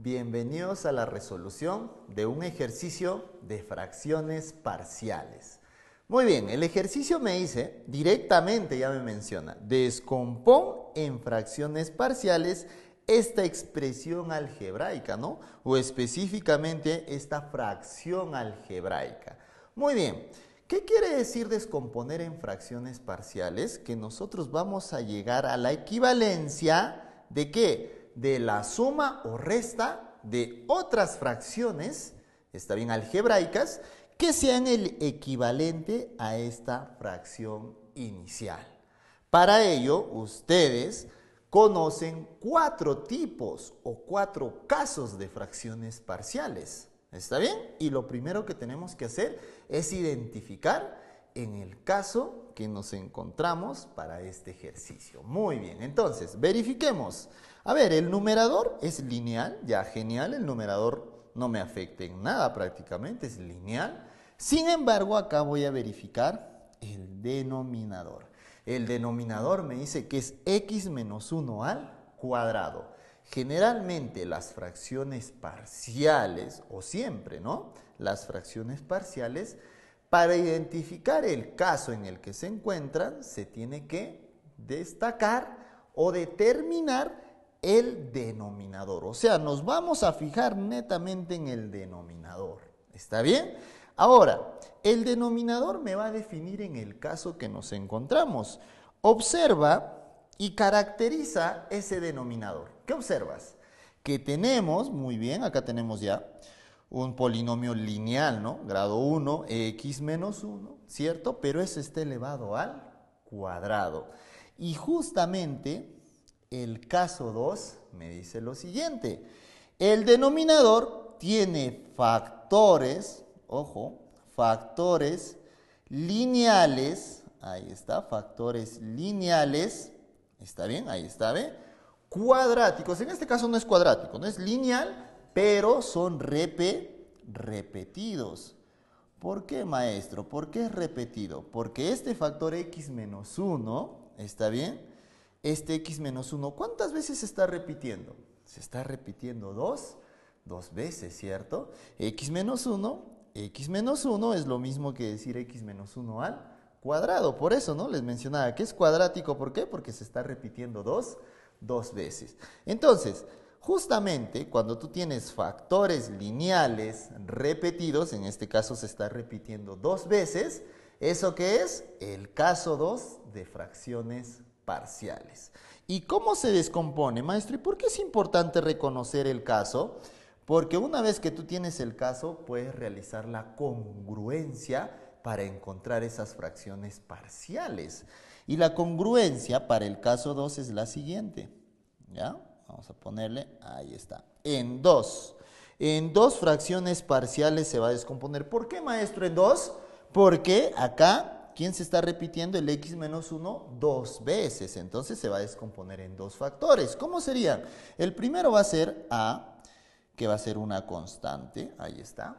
Bienvenidos a la resolución de un ejercicio de fracciones parciales. Muy bien, el ejercicio me dice, directamente ya me menciona, descompón en fracciones parciales esta expresión algebraica, ¿no? O específicamente esta fracción algebraica. Muy bien, ¿qué quiere decir descomponer en fracciones parciales? Que nosotros vamos a llegar a la equivalencia de qué? de la suma o resta de otras fracciones, está bien, algebraicas, que sean el equivalente a esta fracción inicial. Para ello, ustedes conocen cuatro tipos o cuatro casos de fracciones parciales. ¿Está bien? Y lo primero que tenemos que hacer es identificar en el caso que nos encontramos para este ejercicio. Muy bien, entonces, verifiquemos. A ver, el numerador es lineal, ya genial, el numerador no me afecta en nada prácticamente, es lineal. Sin embargo, acá voy a verificar el denominador. El denominador me dice que es x menos 1 al cuadrado. Generalmente las fracciones parciales, o siempre, ¿no? Las fracciones parciales para identificar el caso en el que se encuentran, se tiene que destacar o determinar el denominador. O sea, nos vamos a fijar netamente en el denominador. ¿Está bien? Ahora, el denominador me va a definir en el caso que nos encontramos. Observa y caracteriza ese denominador. ¿Qué observas? Que tenemos, muy bien, acá tenemos ya, un polinomio lineal, ¿no? Grado 1, x menos 1, ¿cierto? Pero eso está elevado al cuadrado. Y justamente el caso 2 me dice lo siguiente. El denominador tiene factores, ojo, factores lineales, ahí está, factores lineales, ¿está bien? Ahí está, ¿ve? Cuadráticos, en este caso no es cuadrático, no es lineal, pero son repetidos. ¿Por qué, maestro? ¿Por qué es repetido? Porque este factor x menos 1, ¿está bien? Este x menos 1, ¿cuántas veces se está repitiendo? Se está repitiendo dos, dos veces, ¿cierto? x menos 1, x menos 1 es lo mismo que decir x menos 1 al cuadrado. Por eso, ¿no? Les mencionaba que es cuadrático. ¿Por qué? Porque se está repitiendo dos, dos veces. Entonces, Justamente cuando tú tienes factores lineales repetidos, en este caso se está repitiendo dos veces, eso que es el caso 2 de fracciones parciales. ¿Y cómo se descompone, maestro? ¿Y por qué es importante reconocer el caso? Porque una vez que tú tienes el caso, puedes realizar la congruencia para encontrar esas fracciones parciales. Y la congruencia para el caso 2 es la siguiente, ¿ya? Vamos a ponerle, ahí está, en 2. En dos fracciones parciales se va a descomponer. ¿Por qué, maestro, en 2? Porque acá, ¿quién se está repitiendo? El x menos 1 dos veces. Entonces se va a descomponer en dos factores. ¿Cómo sería? El primero va a ser a, que va a ser una constante, ahí está,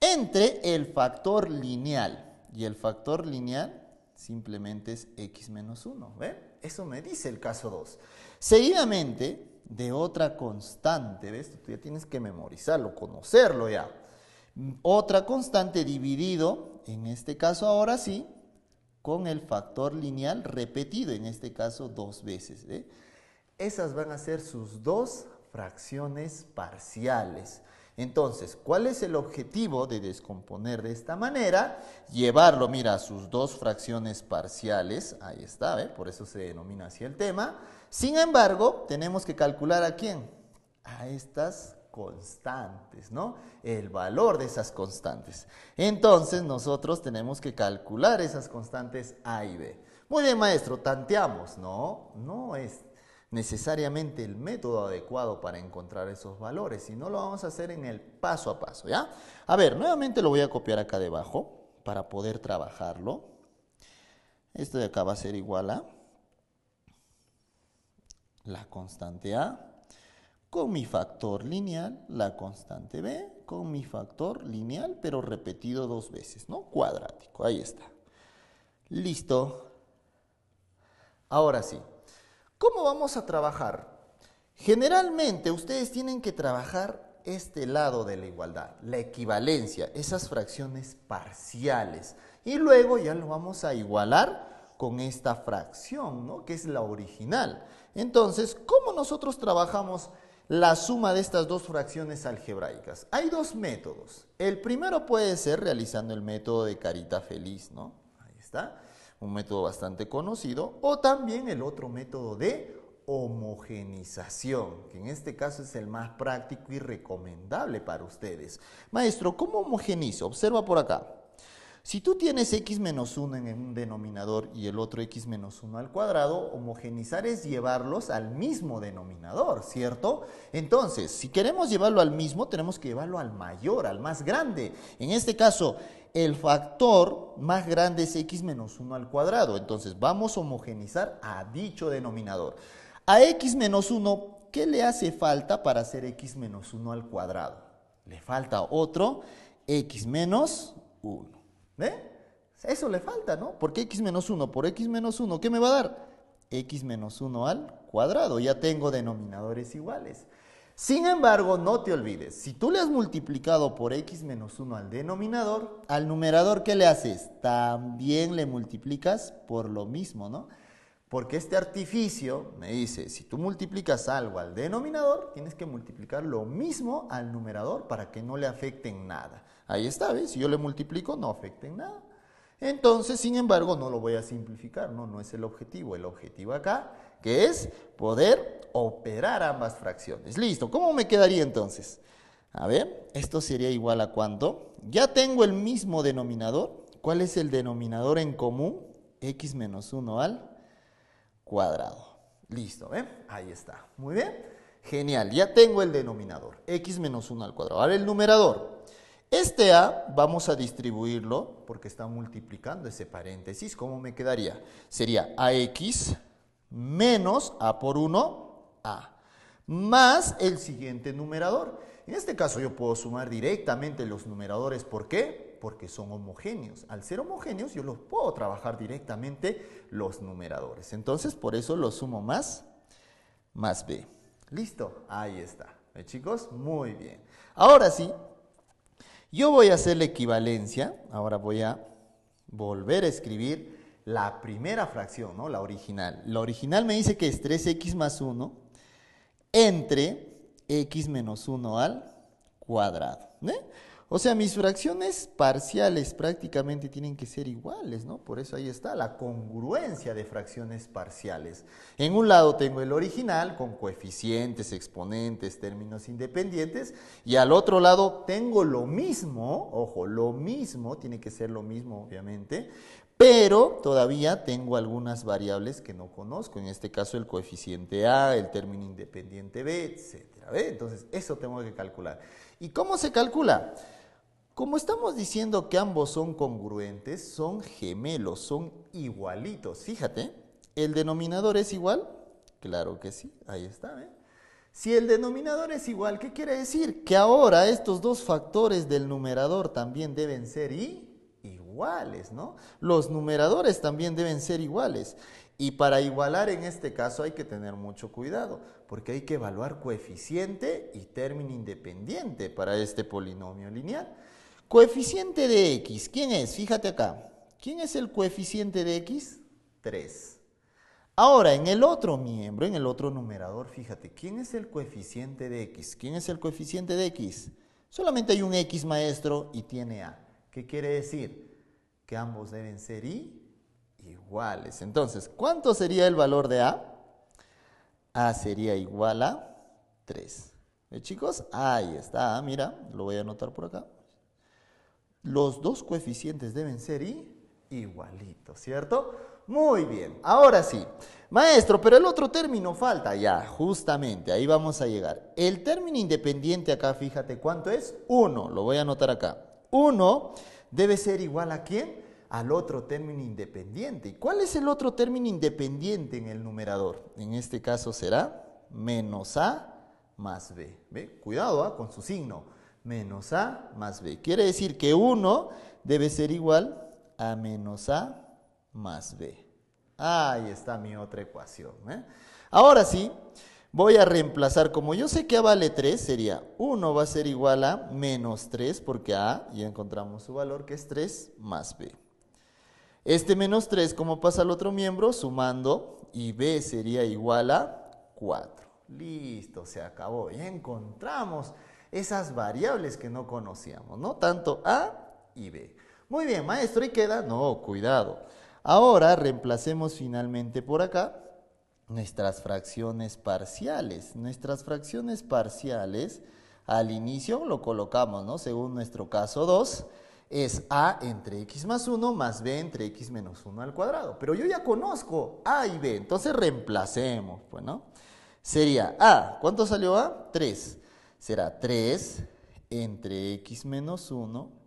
entre el factor lineal. Y el factor lineal simplemente es x menos 1. ¿Ven? Eso me dice el caso 2. Seguidamente, de otra constante, ¿ves? Tú ya tienes que memorizarlo, conocerlo ya. Otra constante dividido, en este caso ahora sí, con el factor lineal repetido, en este caso dos veces. Esas van a ser sus dos fracciones parciales. Entonces, ¿cuál es el objetivo de descomponer de esta manera? Llevarlo, mira, a sus dos fracciones parciales, ahí está, ¿eh? por eso se denomina así el tema. Sin embargo, tenemos que calcular a quién? A estas constantes, ¿no? El valor de esas constantes. Entonces, nosotros tenemos que calcular esas constantes A y B. Muy bien, maestro, tanteamos, ¿no? No es necesariamente el método adecuado para encontrar esos valores, no lo vamos a hacer en el paso a paso, ¿ya? A ver, nuevamente lo voy a copiar acá debajo para poder trabajarlo. Esto de acá va a ser igual a la constante A con mi factor lineal, la constante B, con mi factor lineal, pero repetido dos veces, ¿no? Cuadrático, ahí está. Listo. Ahora sí, ¿Cómo vamos a trabajar? Generalmente ustedes tienen que trabajar este lado de la igualdad, la equivalencia, esas fracciones parciales. Y luego ya lo vamos a igualar con esta fracción, ¿no? que es la original. Entonces, ¿cómo nosotros trabajamos la suma de estas dos fracciones algebraicas? Hay dos métodos. El primero puede ser realizando el método de carita feliz, ¿no? Ahí está un método bastante conocido, o también el otro método de homogenización, que en este caso es el más práctico y recomendable para ustedes. Maestro, ¿cómo homogenizo? Observa por acá. Si tú tienes x menos 1 en un denominador y el otro x menos 1 al cuadrado, homogenizar es llevarlos al mismo denominador, ¿cierto? Entonces, si queremos llevarlo al mismo, tenemos que llevarlo al mayor, al más grande. En este caso, el factor más grande es x menos 1 al cuadrado. Entonces vamos a homogenizar a dicho denominador. A x menos 1, ¿qué le hace falta para hacer x menos 1 al cuadrado? Le falta otro x menos 1. ¿Ve? Eso le falta, ¿no? Porque x menos 1 por x menos 1, ¿qué me va a dar? x menos 1 al cuadrado. Ya tengo denominadores iguales. Sin embargo, no te olvides, si tú le has multiplicado por x menos 1 al denominador, al numerador, ¿qué le haces? También le multiplicas por lo mismo, ¿no? Porque este artificio me dice, si tú multiplicas algo al denominador, tienes que multiplicar lo mismo al numerador para que no le afecten nada. Ahí está, ¿ves? Si yo le multiplico, no afecten en nada. Entonces, sin embargo, no lo voy a simplificar, no, no es el objetivo. El objetivo acá, que es poder operar ambas fracciones. Listo, ¿cómo me quedaría entonces? A ver, esto sería igual a cuánto. Ya tengo el mismo denominador. ¿Cuál es el denominador en común? x menos 1 al cuadrado. Listo, ¿ven? Ahí está. Muy bien. Genial, ya tengo el denominador, x menos 1 al cuadrado. Ahora el numerador. Este a vamos a distribuirlo porque está multiplicando ese paréntesis. ¿Cómo me quedaría? Sería ax menos a por 1 a, más el siguiente numerador. En este caso yo puedo sumar directamente los numeradores. ¿Por qué? Porque son homogéneos. Al ser homogéneos yo los puedo trabajar directamente los numeradores. Entonces por eso lo sumo más, más B. Listo, ahí está. ¿Eh, chicos? Muy bien. Ahora sí, yo voy a hacer la equivalencia. Ahora voy a volver a escribir la primera fracción, ¿no? La original. La original me dice que es 3x más 1 entre x menos 1 al cuadrado. ¿eh? O sea, mis fracciones parciales prácticamente tienen que ser iguales, ¿no? Por eso ahí está la congruencia de fracciones parciales. En un lado tengo el original con coeficientes, exponentes, términos independientes, y al otro lado tengo lo mismo, ojo, lo mismo, tiene que ser lo mismo obviamente, pero todavía tengo algunas variables que no conozco, en este caso el coeficiente A, el término independiente B, etc. Entonces, eso tengo que calcular. ¿Y cómo se calcula? Como estamos diciendo que ambos son congruentes, son gemelos, son igualitos. Fíjate, ¿el denominador es igual? Claro que sí, ahí está. Si el denominador es igual, ¿qué quiere decir? Que ahora estos dos factores del numerador también deben ser y iguales, ¿no? Los numeradores también deben ser iguales. Y para igualar en este caso hay que tener mucho cuidado, porque hay que evaluar coeficiente y término independiente para este polinomio lineal. Coeficiente de x, ¿quién es? Fíjate acá. ¿Quién es el coeficiente de x? 3. Ahora, en el otro miembro, en el otro numerador, fíjate, ¿quién es el coeficiente de x? ¿Quién es el coeficiente de x? Solamente hay un x maestro y tiene a. ¿Qué quiere decir? que ambos deben ser I iguales. Entonces, ¿cuánto sería el valor de A? A sería igual a 3. ¿Ve, chicos? Ahí está, ah, mira, lo voy a anotar por acá. Los dos coeficientes deben ser I igualitos, ¿cierto? Muy bien, ahora sí. Maestro, pero el otro término falta ya, justamente, ahí vamos a llegar. El término independiente acá, fíjate cuánto es, 1, lo voy a anotar acá. 1 debe ser igual a quién? Al otro término independiente. cuál es el otro término independiente en el numerador? En este caso será menos A más B. Cuidado ¿ah? con su signo. Menos A más B. Quiere decir que 1 debe ser igual a menos A más B. Ahí está mi otra ecuación. ¿eh? Ahora sí, voy a reemplazar, como yo sé que A vale 3, sería 1 va a ser igual a menos 3, porque A ya encontramos su valor que es 3 más B. Este menos 3, ¿cómo pasa al otro miembro? Sumando, y B sería igual a 4. Listo, se acabó. Y encontramos esas variables que no conocíamos, ¿no? Tanto A y B. Muy bien, maestro, ¿y queda? No, cuidado. Ahora reemplacemos finalmente por acá nuestras fracciones parciales. Nuestras fracciones parciales al inicio lo colocamos, ¿no? Según nuestro caso 2, es a entre x más 1 más b entre x menos 1 al cuadrado. Pero yo ya conozco a y b, entonces reemplacemos, pues, ¿no? Sería a, ¿cuánto salió a? 3. Será 3 entre x menos 1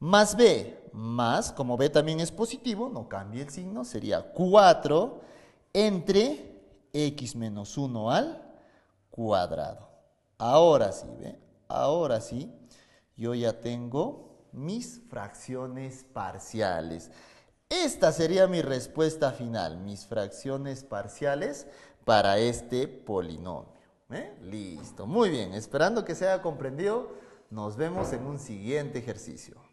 más b, más, como b también es positivo, no cambia el signo, sería 4 entre x menos 1 al cuadrado. Ahora sí, ¿ve? Ahora sí, yo ya tengo mis fracciones parciales. Esta sería mi respuesta final, mis fracciones parciales para este polinomio. ¿eh? Listo, muy bien, esperando que se haya comprendido, nos vemos en un siguiente ejercicio.